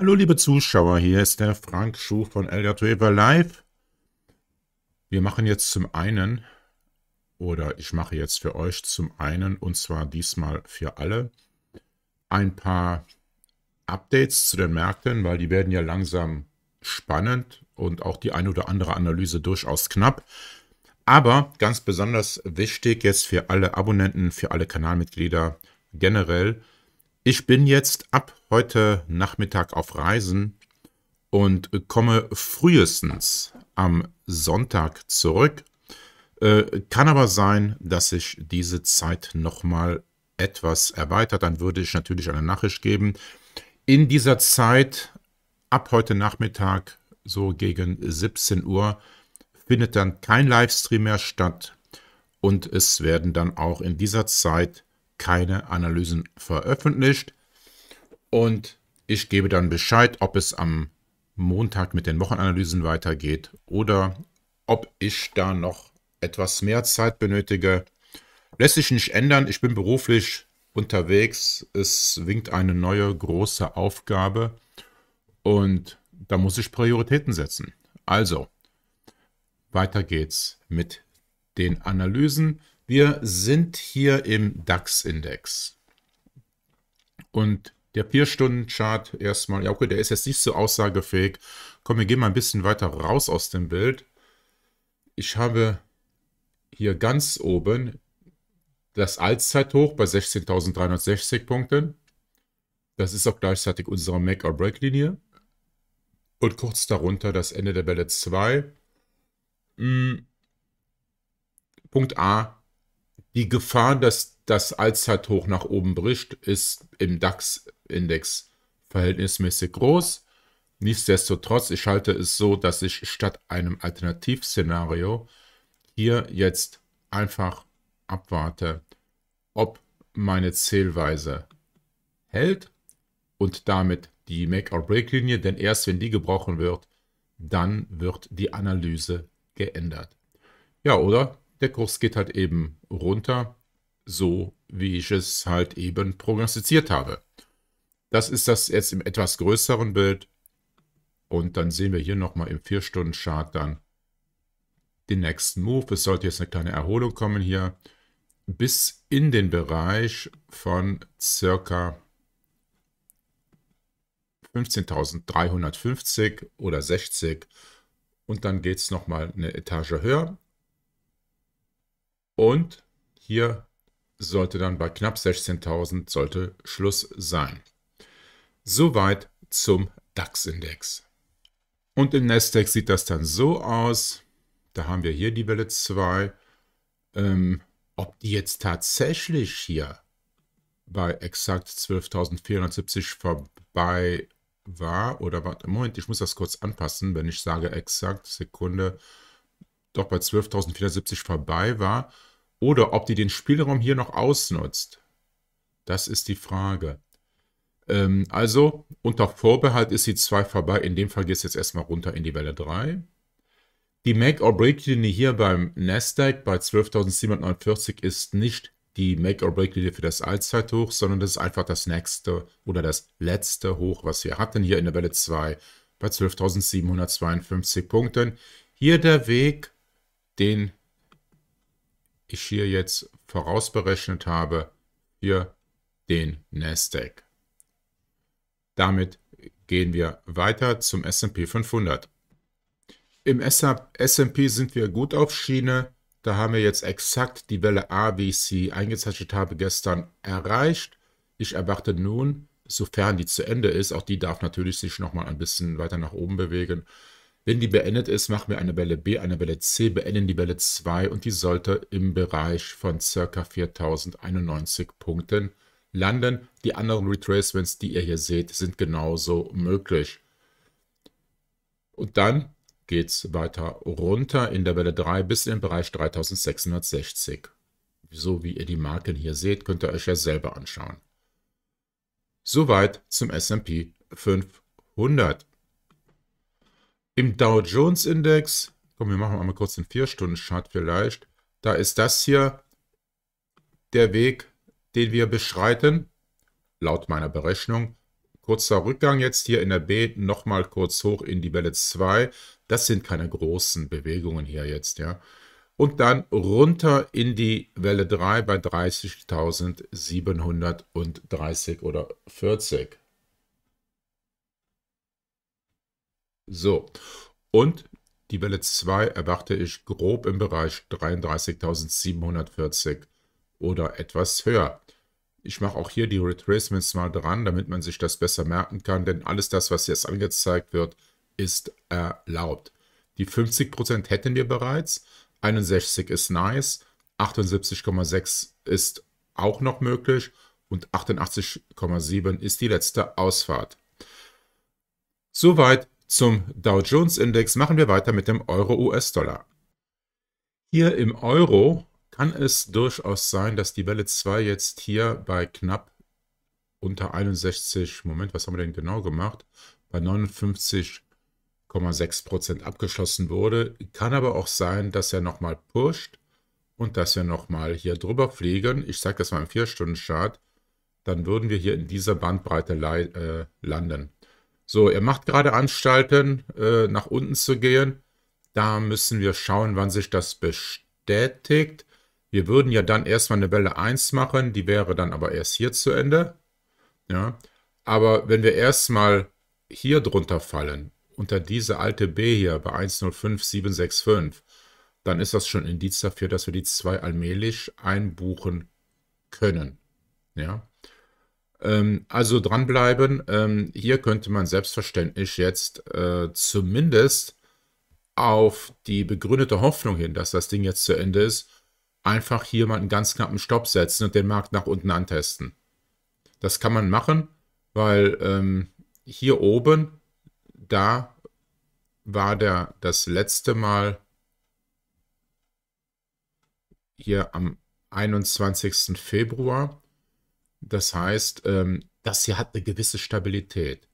Hallo liebe Zuschauer, hier ist der Frank Schuh von Elder Live. Wir machen jetzt zum einen, oder ich mache jetzt für euch zum einen, und zwar diesmal für alle, ein paar Updates zu den Märkten, weil die werden ja langsam spannend und auch die ein oder andere Analyse durchaus knapp. Aber ganz besonders wichtig jetzt für alle Abonnenten, für alle Kanalmitglieder generell, ich bin jetzt ab heute Nachmittag auf Reisen und komme frühestens am Sonntag zurück. Äh, kann aber sein, dass sich diese Zeit nochmal etwas erweitert. Dann würde ich natürlich eine Nachricht geben. In dieser Zeit, ab heute Nachmittag, so gegen 17 Uhr, findet dann kein Livestream mehr statt. Und es werden dann auch in dieser Zeit keine Analysen veröffentlicht. Und ich gebe dann Bescheid, ob es am Montag mit den Wochenanalysen weitergeht oder ob ich da noch etwas mehr Zeit benötige. Lässt sich nicht ändern. Ich bin beruflich unterwegs. Es winkt eine neue große Aufgabe und da muss ich Prioritäten setzen. Also, weiter geht's mit den Analysen. Wir sind hier im DAX-Index. Und der 4 stunden chart erstmal, ja okay, der ist jetzt nicht so aussagefähig. Komm, wir gehen mal ein bisschen weiter raus aus dem Bild. Ich habe hier ganz oben das Allzeithoch bei 16.360 Punkten. Das ist auch gleichzeitig unsere Make-or-Break-Linie. Und kurz darunter das Ende der Welle 2. Hm. Punkt A die Gefahr, dass das Allzeithoch nach oben bricht, ist im DAX-Index verhältnismäßig groß. Nichtsdestotrotz, ich halte es so, dass ich statt einem Alternativszenario hier jetzt einfach abwarte, ob meine Zählweise hält und damit die Make-or-Break-Linie, denn erst wenn die gebrochen wird, dann wird die Analyse geändert. Ja, oder? der Kurs geht halt eben runter, so wie ich es halt eben prognostiziert habe. Das ist das jetzt im etwas größeren Bild. Und dann sehen wir hier nochmal im 4-Stunden-Chart dann den nächsten Move. Es sollte jetzt eine kleine Erholung kommen hier bis in den Bereich von circa 15.350 oder 60 und dann geht es nochmal eine Etage höher und hier sollte dann bei knapp 16.000 sollte Schluss sein. Soweit zum DAX-Index. Und im Nasdaq sieht das dann so aus. Da haben wir hier die Welle 2. Ähm, ob die jetzt tatsächlich hier bei exakt 12.470 vorbei war oder warte, Moment, ich muss das kurz anpassen, wenn ich sage exakt, Sekunde, doch bei 12.470 vorbei war oder ob die den Spielraum hier noch ausnutzt. Das ist die Frage. Ähm, also unter Vorbehalt ist die 2 vorbei. In dem Fall geht es jetzt erstmal runter in die Welle 3. Die Make-or-Break-Linie hier beim Nasdaq bei 12.749 ist nicht die Make-or-Break-Linie für das Allzeithoch, sondern das ist einfach das nächste oder das letzte Hoch, was wir hatten hier in der Welle 2 bei 12.752 Punkten. Hier der Weg, den ich hier jetzt vorausberechnet habe für den Nasdaq. Damit gehen wir weiter zum S&P 500. Im S&P sind wir gut auf Schiene. Da haben wir jetzt exakt die Welle A, wie ich sie eingezeichnet habe, gestern erreicht. Ich erwarte nun, sofern die zu Ende ist, auch die darf natürlich sich nochmal ein bisschen weiter nach oben bewegen, wenn die beendet ist, machen wir eine Welle B, eine Welle C, beenden die Welle 2 und die sollte im Bereich von ca. 4091 Punkten landen. Die anderen Retracements, die ihr hier seht, sind genauso möglich. Und dann geht es weiter runter in der Welle 3 bis in den Bereich 3660. So wie ihr die Marken hier seht, könnt ihr euch ja selber anschauen. Soweit zum S&P 500. Im Dow Jones Index, komm, wir machen einmal kurz den 4-Stunden-Chart vielleicht. Da ist das hier der Weg, den wir beschreiten, laut meiner Berechnung. Kurzer Rückgang jetzt hier in der B, nochmal kurz hoch in die Welle 2. Das sind keine großen Bewegungen hier jetzt, ja. Und dann runter in die Welle 3 bei 30.730 oder 40. So, und die Welle 2 erwarte ich grob im Bereich 33.740 oder etwas höher. Ich mache auch hier die Retracements mal dran, damit man sich das besser merken kann, denn alles das, was jetzt angezeigt wird, ist erlaubt. Die 50% hätten wir bereits, 61 ist nice, 78,6 ist auch noch möglich und 88,7 ist die letzte Ausfahrt. Soweit zum Dow Jones Index machen wir weiter mit dem Euro-US-Dollar. Hier im Euro kann es durchaus sein, dass die Welle 2 jetzt hier bei knapp unter 61, Moment, was haben wir denn genau gemacht? Bei 59,6% abgeschlossen wurde. Kann aber auch sein, dass er nochmal pusht und dass wir nochmal hier drüber fliegen. Ich zeige das mal im 4-Stunden-Chart. Dann würden wir hier in dieser Bandbreite äh, landen. So, er macht gerade Anstalten, äh, nach unten zu gehen. Da müssen wir schauen, wann sich das bestätigt. Wir würden ja dann erstmal eine Welle 1 machen, die wäre dann aber erst hier zu Ende. Ja, aber wenn wir erstmal hier drunter fallen, unter diese alte B hier bei 105765, dann ist das schon Indiz dafür, dass wir die 2 allmählich einbuchen können. Ja, ähm, also dranbleiben. Ähm, hier könnte man selbstverständlich jetzt äh, zumindest auf die begründete Hoffnung hin, dass das Ding jetzt zu Ende ist, einfach hier mal einen ganz knappen Stopp setzen und den Markt nach unten antesten. Das kann man machen, weil ähm, hier oben, da war der das letzte Mal hier am 21. Februar. Das heißt, ähm, das hier hat eine gewisse Stabilität.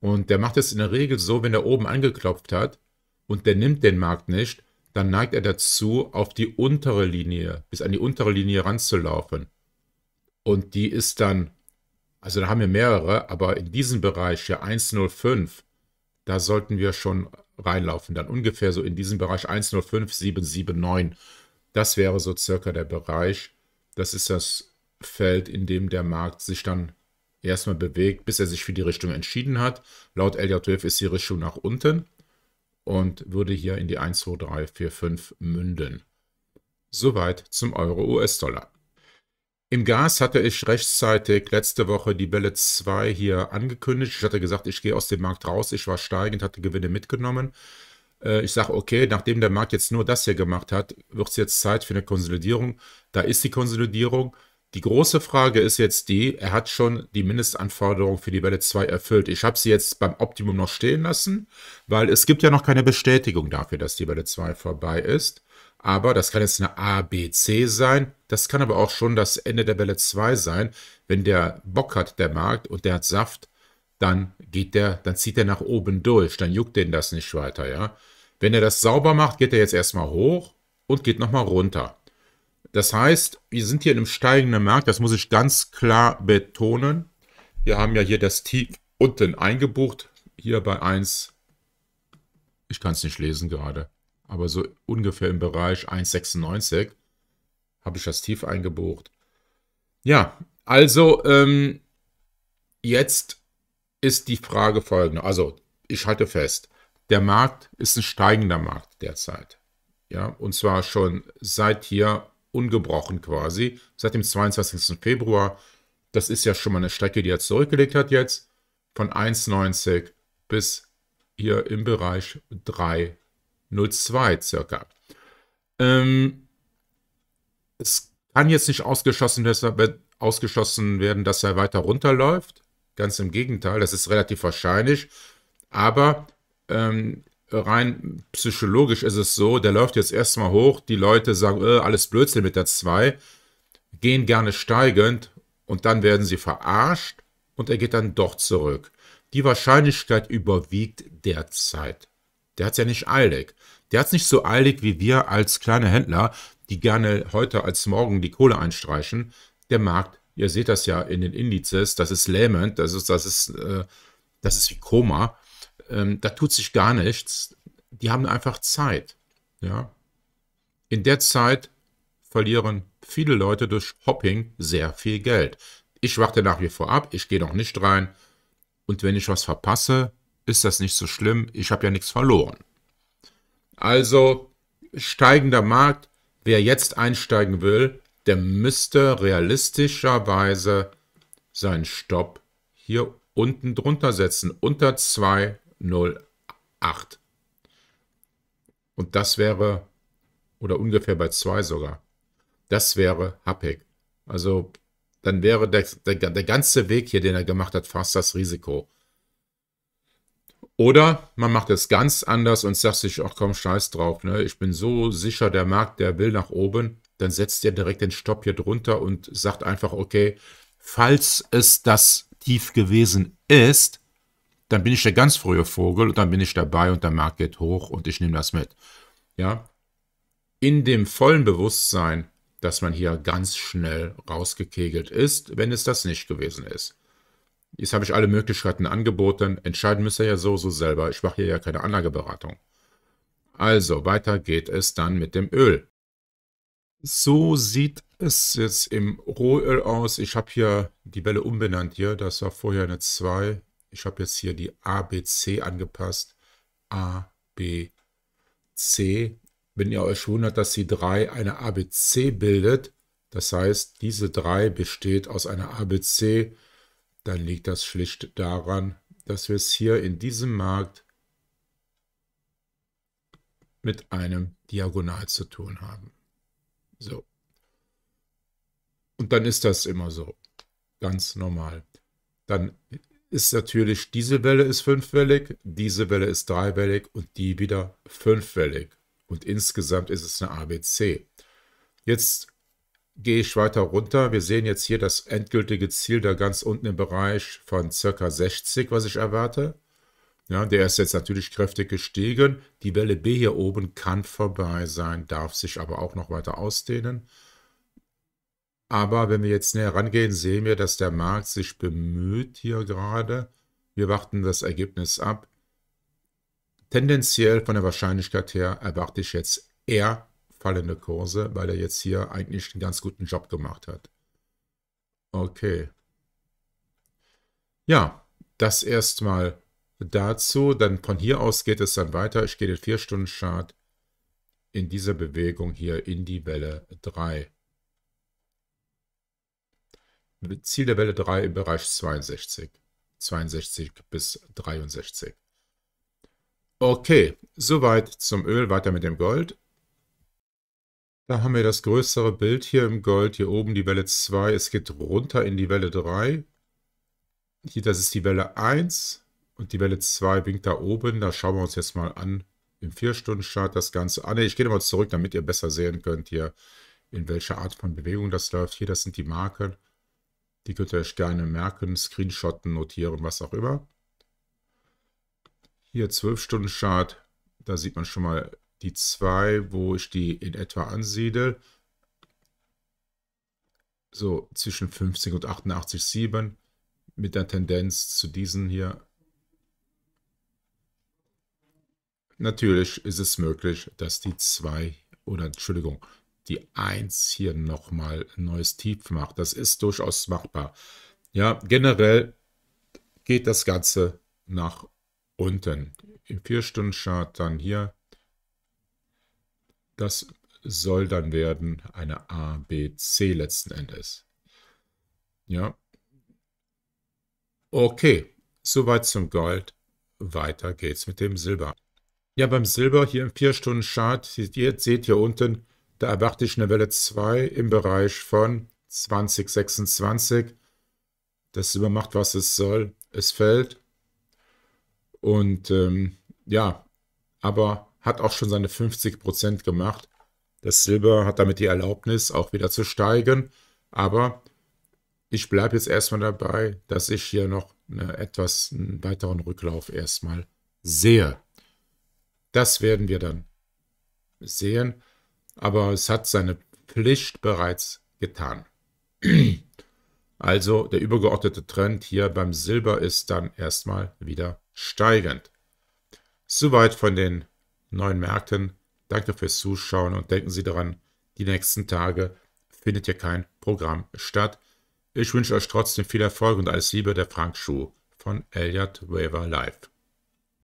Und der macht es in der Regel so, wenn er oben angeklopft hat und der nimmt den Markt nicht, dann neigt er dazu, auf die untere Linie, bis an die untere Linie ranzulaufen. Und die ist dann, also da haben wir mehrere, aber in diesem Bereich hier 105, da sollten wir schon reinlaufen. Dann ungefähr so in diesem Bereich 105, 779. Das wäre so circa der Bereich. Das ist das Feld, in dem der Markt sich dann erstmal bewegt, bis er sich für die Richtung entschieden hat. Laut LJ12 ist die Richtung nach unten und würde hier in die 1, 2, 3, 4, 5 münden. Soweit zum Euro-US-Dollar. Im Gas hatte ich rechtzeitig letzte Woche die Welle 2 hier angekündigt. Ich hatte gesagt, ich gehe aus dem Markt raus. Ich war steigend, hatte Gewinne mitgenommen. Äh, ich sage, okay, nachdem der Markt jetzt nur das hier gemacht hat, wird es jetzt Zeit für eine Konsolidierung. Da ist die Konsolidierung. Die große Frage ist jetzt die, er hat schon die Mindestanforderung für die Welle 2 erfüllt. Ich habe sie jetzt beim Optimum noch stehen lassen, weil es gibt ja noch keine Bestätigung dafür, dass die Welle 2 vorbei ist. Aber das kann jetzt eine A, B, C sein. Das kann aber auch schon das Ende der Welle 2 sein. Wenn der Bock hat, der Markt, und der hat Saft, dann geht der, dann zieht er nach oben durch. Dann juckt den das nicht weiter, ja. Wenn er das sauber macht, geht er jetzt erstmal hoch und geht nochmal runter. Das heißt, wir sind hier in einem steigenden Markt, das muss ich ganz klar betonen. Wir haben ja hier das Tief unten eingebucht, hier bei 1, ich kann es nicht lesen gerade, aber so ungefähr im Bereich 1,96 habe ich das Tief eingebucht. Ja, also ähm, jetzt ist die Frage folgende. Also ich halte fest, der Markt ist ein steigender Markt derzeit. Ja, und zwar schon seit hier ungebrochen quasi, seit dem 22. Februar. Das ist ja schon mal eine Strecke, die er zurückgelegt hat jetzt, von 1,90 bis hier im Bereich 3,02 circa. Ähm, es kann jetzt nicht ausgeschlossen, ausgeschlossen werden, dass er weiter runterläuft. Ganz im Gegenteil, das ist relativ wahrscheinlich. Aber ähm, rein psychologisch ist es so, der läuft jetzt erstmal hoch, die Leute sagen, äh, alles Blödsinn mit der 2, gehen gerne steigend und dann werden sie verarscht und er geht dann doch zurück. Die Wahrscheinlichkeit überwiegt derzeit. Der hat es ja nicht eilig. Der hat es nicht so eilig wie wir als kleine Händler, die gerne heute als morgen die Kohle einstreichen. Der Markt, ihr seht das ja in den Indizes, das ist lähmend, das ist, das ist, äh, das ist wie Koma ähm, da tut sich gar nichts. Die haben einfach Zeit. Ja? In der Zeit verlieren viele Leute durch Hopping sehr viel Geld. Ich warte nach wie vor ab, ich gehe noch nicht rein. Und wenn ich was verpasse, ist das nicht so schlimm. Ich habe ja nichts verloren. Also steigender Markt. Wer jetzt einsteigen will, der müsste realistischerweise seinen Stopp hier unten drunter setzen. Unter 2 0,08. Und das wäre, oder ungefähr bei 2 sogar. Das wäre happig. Also dann wäre der, der, der ganze Weg hier, den er gemacht hat, fast das Risiko. Oder man macht es ganz anders und sagt sich, ach komm, scheiß drauf, ne? ich bin so sicher, der Markt, der will nach oben, dann setzt ihr direkt den Stopp hier drunter und sagt einfach, okay, falls es das tief gewesen ist, dann bin ich der ganz frühe Vogel und dann bin ich dabei und der Markt geht hoch und ich nehme das mit. Ja, in dem vollen Bewusstsein, dass man hier ganz schnell rausgekegelt ist, wenn es das nicht gewesen ist. Jetzt habe ich alle Möglichkeiten angeboten. Entscheiden müsst ihr ja so, so selber. Ich mache hier ja keine Anlageberatung. Also, weiter geht es dann mit dem Öl. So sieht es jetzt im Rohöl aus. Ich habe hier die Welle umbenannt hier. Das war vorher eine 2, ich habe jetzt hier die ABC angepasst. A, B, C. Wenn ihr euch wundert, dass die 3 eine ABC bildet, das heißt, diese 3 besteht aus einer ABC, dann liegt das schlicht daran, dass wir es hier in diesem Markt mit einem Diagonal zu tun haben. So. Und dann ist das immer so. Ganz normal. Dann ist natürlich, diese Welle ist fünfwellig, diese Welle ist dreiwellig und die wieder fünfwellig. Und insgesamt ist es eine ABC. Jetzt gehe ich weiter runter. Wir sehen jetzt hier das endgültige Ziel da ganz unten im Bereich von ca. 60, was ich erwarte. Ja, der ist jetzt natürlich kräftig gestiegen. Die Welle B hier oben kann vorbei sein, darf sich aber auch noch weiter ausdehnen. Aber wenn wir jetzt näher rangehen, sehen wir, dass der Markt sich bemüht hier gerade. Wir warten das Ergebnis ab. Tendenziell von der Wahrscheinlichkeit her erwarte ich jetzt eher fallende Kurse, weil er jetzt hier eigentlich einen ganz guten Job gemacht hat. Okay. Ja, das erstmal dazu. Dann von hier aus geht es dann weiter. Ich gehe den 4-Stunden-Chart in dieser Bewegung hier in die Welle 3. Ziel der Welle 3 im Bereich 62. 62 bis 63. Okay, soweit zum Öl, weiter mit dem Gold. Da haben wir das größere Bild hier im Gold, hier oben die Welle 2, es geht runter in die Welle 3. Hier, das ist die Welle 1 und die Welle 2 winkt da oben, da schauen wir uns jetzt mal an, im 4-Stunden-Chart das Ganze Ah, ne, ich gehe nochmal zurück, damit ihr besser sehen könnt hier, in welcher Art von Bewegung das läuft. Hier, das sind die Marken. Die könnt ihr euch gerne merken, screenshotten, notieren, was auch immer. Hier 12-Stunden-Chart, da sieht man schon mal die zwei, wo ich die in etwa ansiedel. So zwischen 50 und 88,7 mit der Tendenz zu diesen hier. Natürlich ist es möglich, dass die 2 oder Entschuldigung, die 1 hier nochmal ein neues Tief macht. Das ist durchaus machbar. Ja, generell geht das Ganze nach unten. Im 4-Stunden-Chart dann hier. Das soll dann werden eine ABC letzten Endes. Ja. Okay, soweit zum Gold. Weiter geht's mit dem Silber. Ja, beim Silber hier im 4-Stunden-Chart, ihr seht ihr unten, da erwarte ich eine Welle 2 im Bereich von 2026. Das Silber macht, was es soll. Es fällt. Und ähm, ja, aber hat auch schon seine 50% gemacht. Das Silber hat damit die Erlaubnis, auch wieder zu steigen. Aber ich bleibe jetzt erstmal dabei, dass ich hier noch eine, etwas einen weiteren Rücklauf erstmal sehe. Das werden wir dann sehen aber es hat seine Pflicht bereits getan. Also der übergeordnete Trend hier beim Silber ist dann erstmal wieder steigend. Soweit von den neuen Märkten. Danke fürs Zuschauen und denken Sie daran, die nächsten Tage findet hier kein Programm statt. Ich wünsche euch trotzdem viel Erfolg und alles Liebe, der Frank Schuh von Elliott Waver Live.